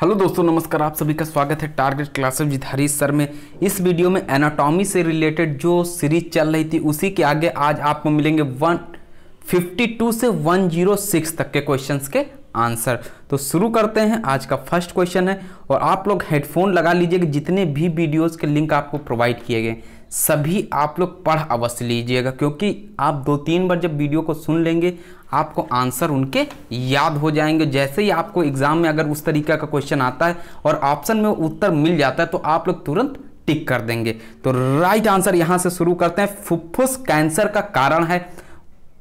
hello दोस्तों नमस्कार आप सभी का स्वागत है target classes with Harish sir में इस वीडियो में एनाटॉमी से रिलेटेड जो सीरीज चल रही थी उसी के आगे आज आपको मिलेंगे 152 से 106 तक के क्वेश्चंस के आंसर तो शुरू करते हैं आज का फर्स्ट क्वेश्चन है और आप लोग हेडफोन लगा लीजिएगा जितने भी वीडियोज़ के लिंक आपको प्रोवाइड किए गए सभी आप लोग पढ़ अवश्य लीजिएगा क्योंकि आप दो तीन बार जब वीडियो को सुन लेंगे आपको आंसर उनके याद हो जाएंगे जैसे ही आपको एग्जाम में अगर उस तरीका का क्वेश्चन आता है और ऑप्शन में उत्तर मिल जाता है तो आप लोग तुरंत टिक कर देंगे तो राइट आंसर यहां से शुरू करते हैं फुफ्फुस कैंसर का कारण है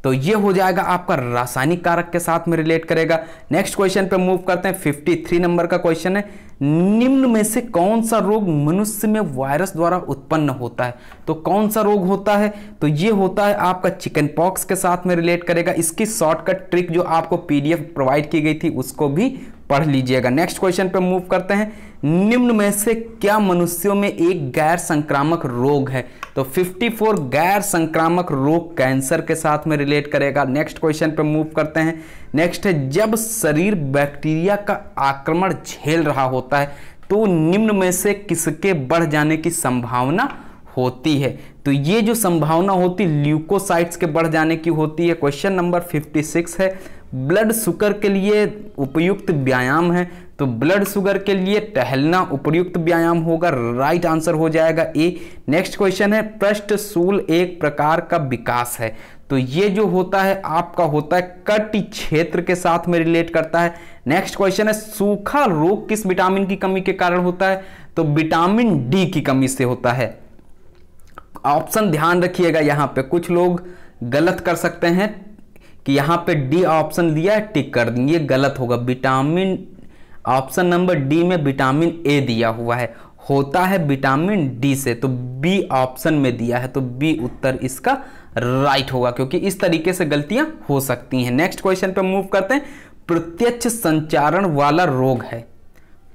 तो ये हो जाएगा आपका रासायनिक कारक के साथ में रिलेट करेगा नेक्स्ट क्वेश्चन पे मूव करते हैं 53 नंबर का क्वेश्चन है निम्न में से कौन सा रोग मनुष्य में वायरस द्वारा उत्पन्न होता है तो कौन सा रोग होता है तो ये होता है आपका चिकन पॉक्स के साथ में रिलेट करेगा इसकी शॉर्टकट ट्रिक जो आपको पीडीएफ प्रोवाइड की गई थी उसको भी पढ़ लीजिएगा नेक्स्ट क्वेश्चन पे मूव करते हैं निम्न में से क्या मनुष्यों में एक गैर संक्रामक रोग है तो 54 गैर संक्रामक रोग कैंसर के साथ में रिलेट करेगा नेक्स्ट क्वेश्चन पे मूव करते हैं नेक्स्ट है जब शरीर बैक्टीरिया का आक्रमण झेल रहा होता है तो निम्न में से किसके बढ़ जाने की संभावना होती है तो ये जो संभावना होती ल्यूकोसाइट्स के बढ़ जाने की होती है क्वेश्चन नंबर 56 है ब्लड शुगर के लिए उपयुक्त व्यायाम है तो ब्लड शुगर के लिए टहलना उपयुक्त व्यायाम होगा राइट आंसर हो जाएगा ए नेक्स्ट क्वेश्चन है पृष्ठ सूल एक प्रकार का विकास है तो ये जो होता है आपका होता है कट क्षेत्र के साथ में रिलेट करता है नेक्स्ट क्वेश्चन है सूखा रोग किस विटामिन की कमी के कारण होता है तो विटामिन डी की कमी से होता है ऑप्शन ध्यान रखिएगा यहां पे कुछ लोग गलत कर सकते हैं कि यहाँ पे डी ऑप्शन दिया है टिक कर देंगे ये गलत होगा विटामिन ऑप्शन नंबर डी में विटामिन ए दिया हुआ है होता है विटामिन डी से तो बी ऑप्शन में दिया है तो बी उत्तर इसका राइट होगा क्योंकि इस तरीके से गलतियां हो सकती हैं नेक्स्ट क्वेश्चन पे मूव करते हैं प्रत्यक्ष संचारण वाला रोग है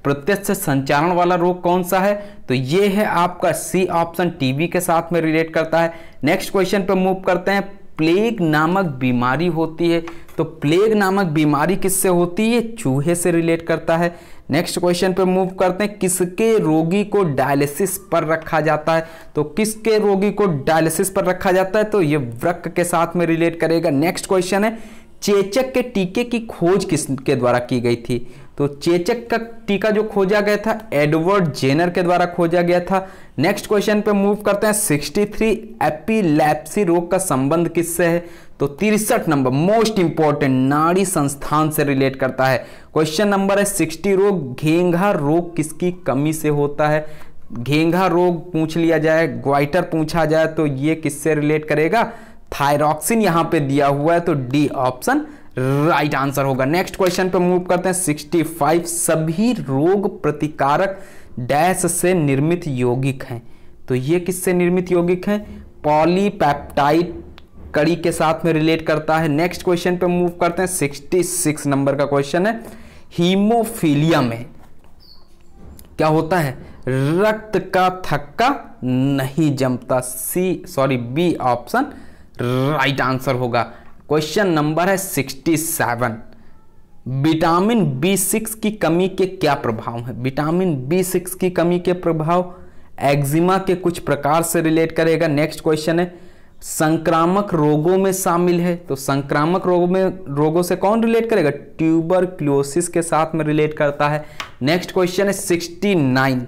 प्रत्यक्ष संचारण वाला रोग कौन सा है तो ये है आपका सी ऑप्शन टीबी के साथ में रिलेट करता है नेक्स्ट क्वेश्चन पे मूव करते हैं प्लेग नामक बीमारी होती है तो प्लेग नामक बीमारी किससे होती है चूहे से रिलेट करता है नेक्स्ट क्वेश्चन पर मूव करते हैं किसके रोगी को डायलिसिस पर रखा जाता है तो किसके रोगी को डायलिसिस पर रखा जाता है तो ये वृक्क के साथ में रिलेट करेगा नेक्स्ट क्वेश्चन है चेचक के टीके की खोज किसके द्वारा की गई थी तो चेचक का टीका जो खोजा गया था एडवर्ड जेनर के द्वारा खोजा गया था नेक्स्ट क्वेश्चन पे मूव करते हैं 63 एपीलैप्सी रोग का संबंध किससे है तो तिरसठ नंबर मोस्ट इंपॉर्टेंट नाड़ी संस्थान से रिलेट करता है क्वेश्चन नंबर है 60 रोग घेंघा रोग किसकी कमी से होता है घेंघा रोग पूछ लिया जाए ग्वाइटर पूछा जाए तो ये किससे रिलेट करेगा थायरॉक्सिन यहाँ पे दिया हुआ है तो डी ऑप्शन राइट आंसर होगा नेक्स्ट क्वेश्चन पे मूव करते हैं 65 सभी रोग प्रतिकारक डैश से निर्मित यौगिक हैं तो ये किससे निर्मित यौगिक हैं पॉलीपेप्टाइड कड़ी के साथ में रिलेट करता है नेक्स्ट क्वेश्चन पे मूव करते हैं 66 नंबर का क्वेश्चन है हीमोफीलिया में क्या होता है रक्त का थक्का नहीं जमता C sorry B option right answer होगा क्वेश्चन नंबर है sixty seven vitamin B six की कमी के क्या प्रभाव हैं विटामिन बी सिक्स की कमी के प्रभाव एक्जिमा के कुछ प्रकार से रिलेट करेगा नेक्स्ट क्वेश्चन है संक्रामक रोगों में शामिल है तो संक्रामक रोगों में रोगों से कौन रिलेट करेगा ट्यूबर क्लोसिस के साथ में रिलेट करता है नेक्स्ट क्वेश्चन है सिक्सटी नाइन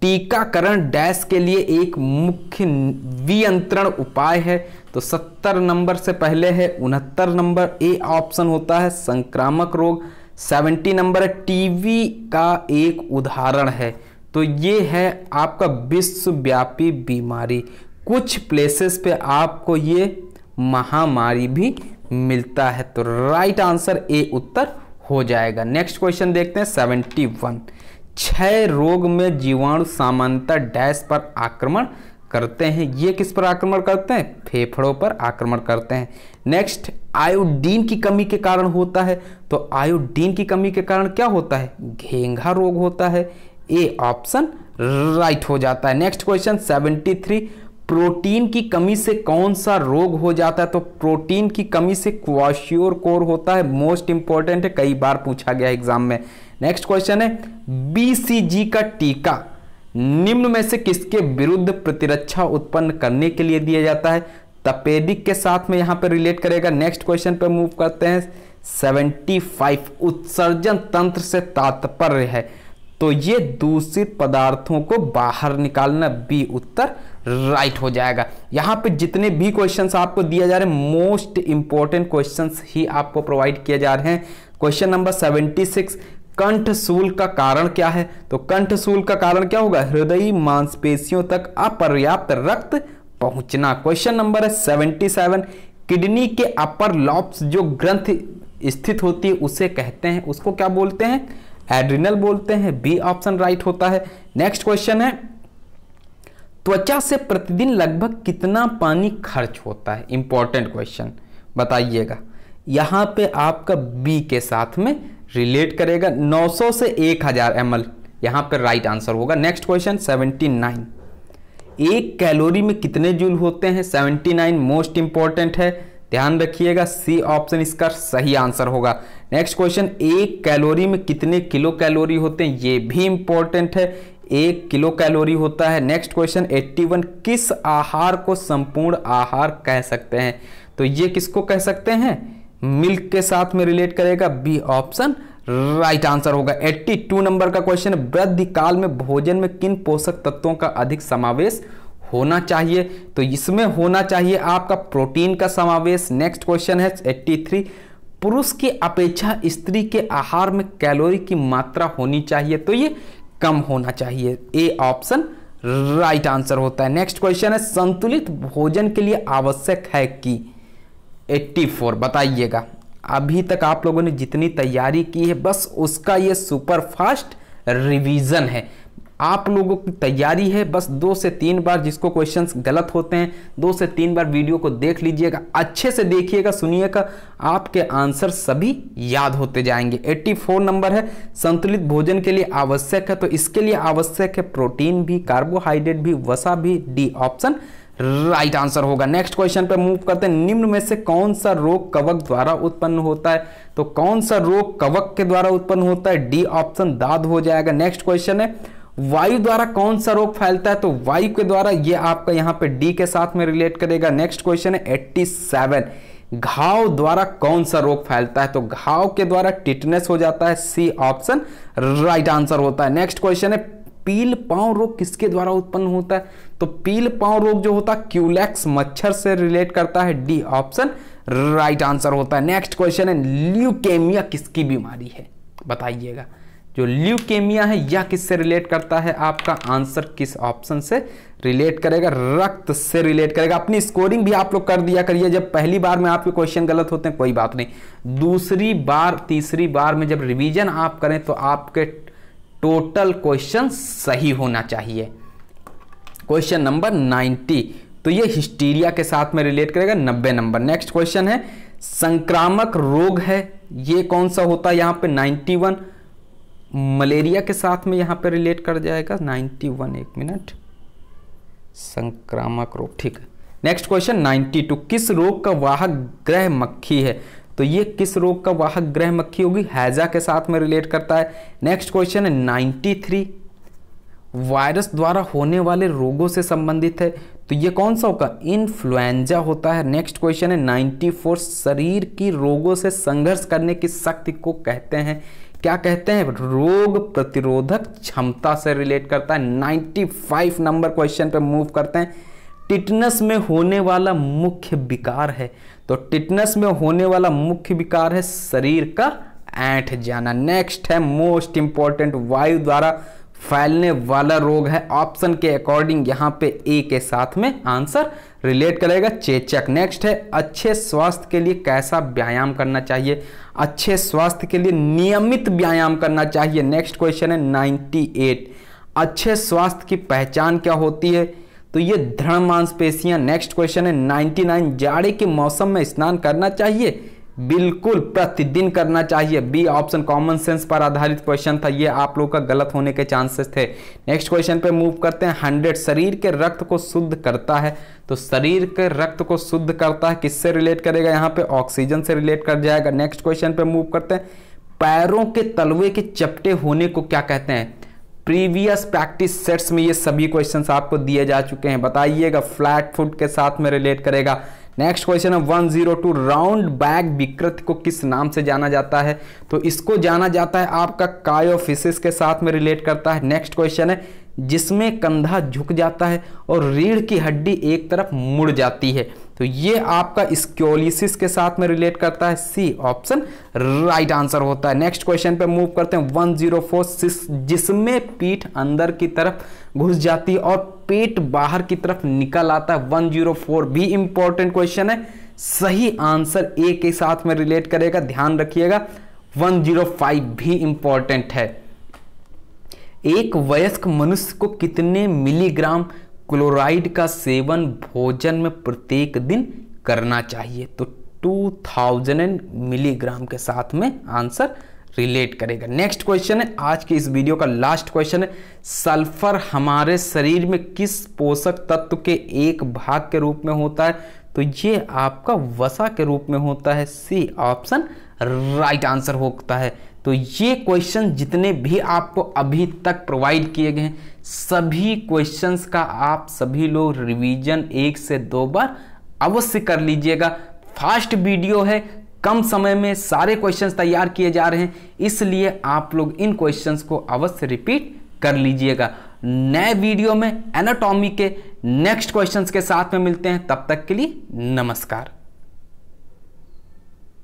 टीकाकरण डैश के लिए एक मुख्य वियंत्रण उपाय है तो 70 नंबर से पहले है उनहत्तर नंबर ए ऑप्शन होता है संक्रामक रोग 70 नंबर टीवी का एक उदाहरण है तो ये है आपका विश्वव्यापी बीमारी कुछ प्लेसेस पे आपको ये महामारी भी मिलता है तो राइट आंसर ए उत्तर हो जाएगा नेक्स्ट क्वेश्चन देखते हैं सेवेंटी वन क्षय रोग में जीवाणु सामान्यता डैश पर आक्रमण करते हैं ये किस पर आक्रमण करते हैं फेफड़ों पर आक्रमण करते हैं नेक्स्ट आयोडीन की कमी के कारण होता है तो आयोडीन की कमी के कारण क्या होता है घेंघा रोग होता है ए ऑप्शन राइट हो जाता है next question seventy three protein की कमी से कौन सा रोग हो जाता है तो प्रोटीन की कमी से क्वाश्योर कोर होता है मोस्ट इंपॉर्टेंट है कई बार पूछा गया एग्जाम में नेक्स्ट क्वेश्चन है बीसीजी का टीका निम्न में से किसके विरुद्ध प्रतिरक्षा उत्पन्न करने के लिए दिया जाता है तपेदिक के साथ में यहाँ पर रिलेट करेगा नेक्स्ट क्वेश्चन पर मूव करते हैं 75 उत्सर्जन तंत्र से तात्पर्य है तो ये दूषित पदार्थों को बाहर निकालना बी उत्तर राइट हो जाएगा यहाँ पे जितने भी क्वेश्चंस आपको दिए जा रहे हैं मोस्ट इंपॉर्टेंट क्वेश्चंस ही आपको प्रोवाइड किए जा रहे हैं क्वेश्चन नंबर 76 कंठ का कारण क्या है तो कंठ सूल का कारण क्या होगा हृदय मांसपेशियों तक अपर्याप्त रक्त पहुंचना क्वेश्चन नंबर है सेवेंटी सेवन किडनी के अपर लॉब्स जो ग्रंथ स्थित होती है उसे कहते हैं उसको क्या बोलते हैं एड्रिनल बोलते हैं बी ऑप्शन राइट होता है नेक्स्ट क्वेश्चन है त्वचा से प्रतिदिन लगभग कितना पानी खर्च होता है इंपॉर्टेंट क्वेश्चन बताइएगा यहां पे आपका बी के साथ में रिलेट करेगा 900 से 1000 हजार एम एल यहाँ पर राइट आंसर होगा नेक्स्ट क्वेश्चन 79 एक कैलोरी में कितने जूल होते हैं 79 मोस्ट इंपॉर्टेंट है ध्यान रखिएगा सी ऑप्शन इसका सही आंसर होगा नेक्स्ट क्वेश्चन एक कैलोरी में कितने किलो कैलोरी होते हैं ये भी इंपॉर्टेंट है एक किलो कैलोरी होता है नेक्स्ट क्वेश्चन 81 किस आहार को संपूर्ण आहार कह सकते हैं तो ये किसको कह सकते हैं मिल्क के साथ में रिलेट करेगा बी ऑप्शन राइट आंसर होगा 82 नंबर का क्वेश्चन काल में भोजन में किन पोषक तत्वों का अधिक समावेश होना चाहिए तो इसमें होना चाहिए आपका प्रोटीन का समावेश नेक्स्ट क्वेश्चन है 83 पुरुष की अपेक्षा स्त्री के आहार में कैलोरी की मात्रा होनी चाहिए तो ये कम होना चाहिए ए ऑप्शन राइट आंसर होता है नेक्स्ट क्वेश्चन है संतुलित भोजन के लिए आवश्यक है कि 84 बताइएगा अभी तक आप लोगों ने जितनी तैयारी की है बस उसका ये सुपर फास्ट रिवीजन है आप लोगों की तैयारी है बस दो से तीन बार जिसको क्वेश्चंस गलत होते हैं दो से तीन बार वीडियो को देख लीजिएगा अच्छे से देखिएगा सुनिएगा आपके आंसर सभी याद होते जाएंगे 84 नंबर है संतुलित भोजन के लिए आवश्यक है तो इसके लिए आवश्यक है प्रोटीन भी कार्बोहाइड्रेट भी वसा भी डी ऑप्शन राइट आंसर होगा नेक्स्ट क्वेश्चन पे मूव करते हैं निम्न में से कौन सा रोग कवक द्वारा उत्पन्न होता है तो कौन सा रोग कवक के द्वारा उत्पन्न होता है डी ऑप्शन दाद हो जाएगा नेक्स्ट क्वेश्चन है वायु द्वारा कौन सा रोग फैलता है तो वायु के द्वारा ये आपका यहाँ पे डी के साथ में रिलेट करेगा नेक्स्ट क्वेश्चन है एट्टी सेवन घाव द्वारा कौन सा रोग फैलता है तो घाव के द्वारा टिटनेस हो जाता है सी ऑप्शन राइट आंसर होता है नेक्स्ट क्वेश्चन है पील पाँव रोग किसके द्वारा उत्पन्न होता है तो पील पाँव रोग जो होता है क्यूलेक्स e मच्छर से रिलेट करता है डी ऑप्शन राइट आंसर होता है नेक्स्ट क्वेश्चन है ल्यूकेमिया किसकी बीमारी है बताइएगा जो ल्यूकेमिया है यह किससे रिलेट करता है आपका आंसर किस ऑप्शन से रिलेट करेगा रक्त से रिलेट करेगा अपनी स्कोरिंग भी आप लोग कर दिया करिए जब पहली बार में आपके क्वेश्चन गलत होते हैं कोई बात नहीं दूसरी बार तीसरी बार में जब रिवीजन आप करें तो आपके टोटल क्वेश्चन सही होना चाहिए क्वेश्चन नंबर 90 तो ये हिस्टीरिया के साथ में रिलेट करेगा 90 नंबर नेक्स्ट क्वेश्चन है संक्रामक रोग है ये कौन सा होता है यहाँ पे 91 मलेरिया के साथ में यहाँ पे रिलेट कर जाएगा 91 एक मिनट संक्रामक रोग ठीक है नेक्स्ट क्वेश्चन 92 किस रोग का वाहक ग्रह मक्खी है तो ये किस रोग का वाहक ग्रह मक्खी होगी हैजा के साथ में रिलेट करता है नेक्स्ट क्वेश्चन है नाइन्टी थ्री वायरस द्वारा होने वाले रोगों से संबंधित है तो ये कौन सा होगा इन्फ्लुएंजा होता है नेक्स्ट क्वेश्चन है 94 शरीर की रोगों से संघर्ष करने की शक्ति को कहते हैं क्या कहते हैं रोग प्रतिरोधक क्षमता से रिलेट करता है 95 नंबर क्वेश्चन पे मूव करते हैं टिटनस में होने वाला मुख्य विकार है तो टिटनस में होने वाला मुख्य विकार है शरीर का ऐंठ जाना नेक्स्ट है मोस्ट इंपॉर्टेंट वायु द्वारा फैलने वाला रोग है ऑप्शन के अकॉर्डिंग यहाँ पे ए के साथ में आंसर रिलेट करेगा चेचक नेक्स्ट है अच्छे स्वास्थ्य के लिए कैसा व्यायाम करना चाहिए अच्छे स्वास्थ्य के लिए नियमित व्यायाम करना चाहिए नेक्स्ट क्वेश्चन है 98 अच्छे स्वास्थ्य की पहचान क्या होती है तो ये धर्म मांसपेशियां नेक्स्ट क्वेश्चन है 99 जाड़े के मौसम में स्नान करना चाहिए बिल्कुल प्रतिदिन करना चाहिए बी ऑप्शन कॉमन सेंस पर आधारित क्वेश्चन था ये आप लोगों का गलत होने के चांसेस थे नेक्स्ट क्वेश्चन पे मूव करते हैं हंड्रेड शरीर के रक्त को शुद्ध करता है तो शरीर के रक्त को शुद्ध करता है किससे रिलेट करेगा यहाँ पे ऑक्सीजन से रिलेट कर जाएगा नेक्स्ट क्वेश्चन पे मूव करते हैं पैरों के तलवे के चपटे होने को क्या कहते हैं प्रीवियस प्रैक्टिस सेट्स में ये सभी क्वेश्चन आपको दिए जा चुके हैं बताइएगा फ्लैट फुट के साथ में रिलेट करेगा नेक्स्ट क्वेश्चन है 102 राउंड बैग विकृत को किस नाम से जाना जाता है तो इसको जाना जाता है आपका कायोफिसिस के साथ में रिलेट करता है नेक्स्ट क्वेश्चन है जिसमें कंधा झुक जाता है और रीढ़ की हड्डी एक तरफ मुड़ जाती है तो ये आपका स्क्योलिसिस के साथ में रिलेट करता है सी ऑप्शन राइट आंसर होता है नेक्स्ट क्वेश्चन पे मूव करते हैं वन जीरो फोर जिसमें पीठ अंदर की तरफ घुस जाती है और पेट बाहर की तरफ निकल आता है वन जीरो फोर भी इंपॉर्टेंट क्वेश्चन है सही आंसर ए के साथ में रिलेट करेगा ध्यान रखिएगा 105 भी इंपॉर्टेंट है एक वयस्क मनुष्य को कितने मिलीग्राम क्लोराइड का सेवन भोजन में प्रत्येक दिन करना चाहिए तो 2000 मिलीग्राम के साथ में आंसर रिलेट करेगा नेक्स्ट क्वेश्चन है आज के इस वीडियो का लास्ट क्वेश्चन है सल्फर हमारे शरीर में किस पोषक तत्व के एक भाग के रूप में होता है तो ये आपका वसा के रूप में होता है सी ऑप्शन राइट आंसर होता है तो ये क्वेश्चन जितने भी आपको अभी तक प्रोवाइड किए गए हैं सभी क्वेश्चंस का आप सभी लोग रिवीजन एक से दो बार अवश्य कर लीजिएगा फास्ट वीडियो है कम समय में सारे क्वेश्चंस तैयार किए जा रहे हैं इसलिए आप लोग इन क्वेश्चंस को अवश्य रिपीट कर लीजिएगा नए वीडियो में एनाटॉमी के नेक्स्ट क्वेश्चंस के साथ में मिलते हैं तब तक के लिए नमस्कार